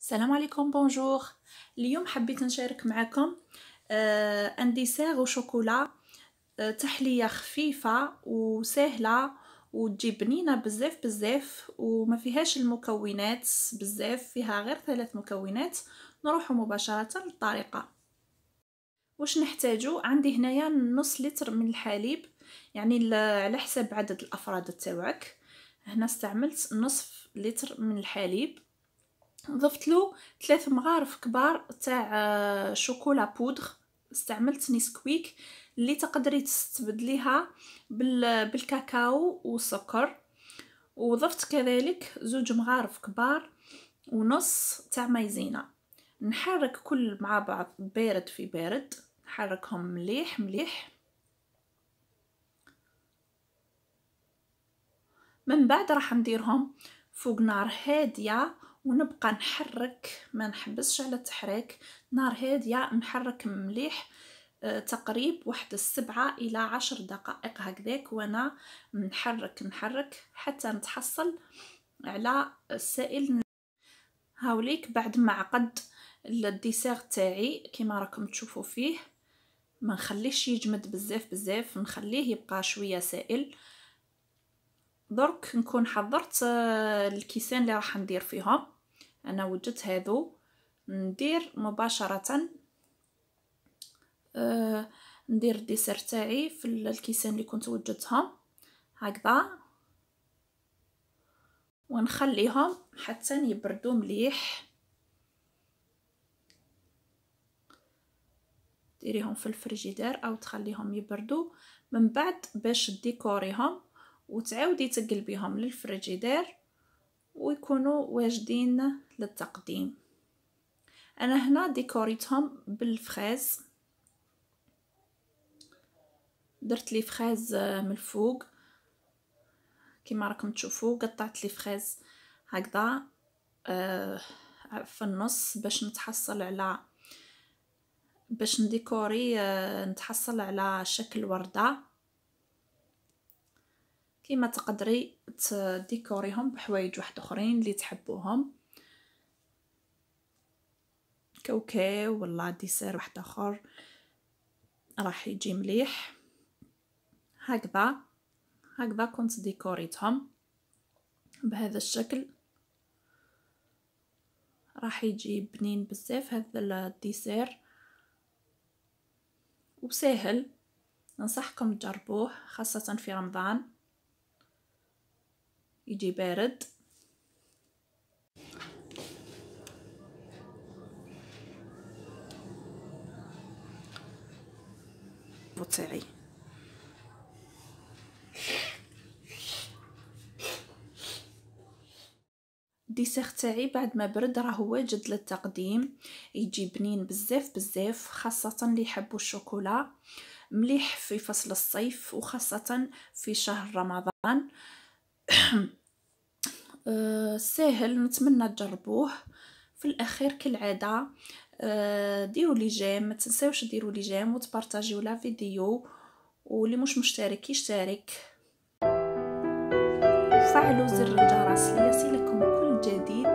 السلام عليكم بونجور اليوم حبيت نشارك معكم آه انديسير وشوكولا آه تحليه خفيفه وسهله وتجي بنينه بزاف بزاف وما فيهاش المكونات بزاف فيها غير ثلاث مكونات نروح مباشره للطريقه واش نحتاجو عندي هنايا نص لتر من الحليب يعني على حسب عدد الافراد تاوعك هنا استعملت نصف لتر من الحليب ضفت له ثلاث مغارف كبار تاع آه، شوكولا بودغ استعملت نيسكويك اللي تقدري تستبدليها بالكاكاو والسكر وضفت كذلك زوج مغارف كبار ونص تاع مايزينا نحرك كل مع بعض بارد في بارد نحركهم مليح مليح من بعد راح نديرهم فوق نار هاديه ونبقى نحرك ما نحبسش على التحريك نار هاديه نحرك مليح آه، تقريب واحد السبعة الى عشر دقائق هكذاك وانا نحرك نحرك حتى نتحصل على السائل هاوليك بعد ما عقد الديسير تاعي كما راكم تشوفوا فيه ما نخليش يجمد بزاف بزاف نخليه يبقى شويه سائل درك نكون حضرت آه، الكيسان اللي راح ندير فيهم انا وجدت هادو ندير مباشره آه، ندير الديسير تاعي في الكيسان اللي كنت وجدتهم هكذا ونخليهم حتى يبردوا مليح ديريهم في الفريجيدير او تخليهم يبردوا من بعد باش ديكوريهم وتعاودي تقلبيهم للفريجيدير ويكونوا واجدين للتقديم انا هنا ديكوريتهم بالفخاز درت لي فخاز آه، من الفوق كما راكم تشوفوا قطعت لي فخاز هكذا آه في النص باش نتحصل على باش نديكوري آه نتحصل على شكل ورده كيما تقدري تديكوريهم بحوايج واحد اخرين اللي تحبوهم كوكاو ولا ديسير واحد اخر راح يجي مليح هكذا هكذا كنت ديكوريتهم بهذا الشكل راح يجي بنين بزاف هذا الديسير وسهل ننصحكم تجربوه خاصة في رمضان يجي بارد تاعي الديسير تاعي بعد ما برد راه واجد للتقديم يجي بنين بزاف بزاف خاصه اللي يحبوا الشوكولا مليح في فصل الصيف وخاصه في شهر رمضان آه، ساهل نتمنى تجربوه في الاخير كالعاده أه ديروا لي جيم ما تنساوش ديروا لي جيم وتبارطاجيو لا فيديو واللي مش مشترك يشترك فعلوا زر الجرس ليصلكم كل جديد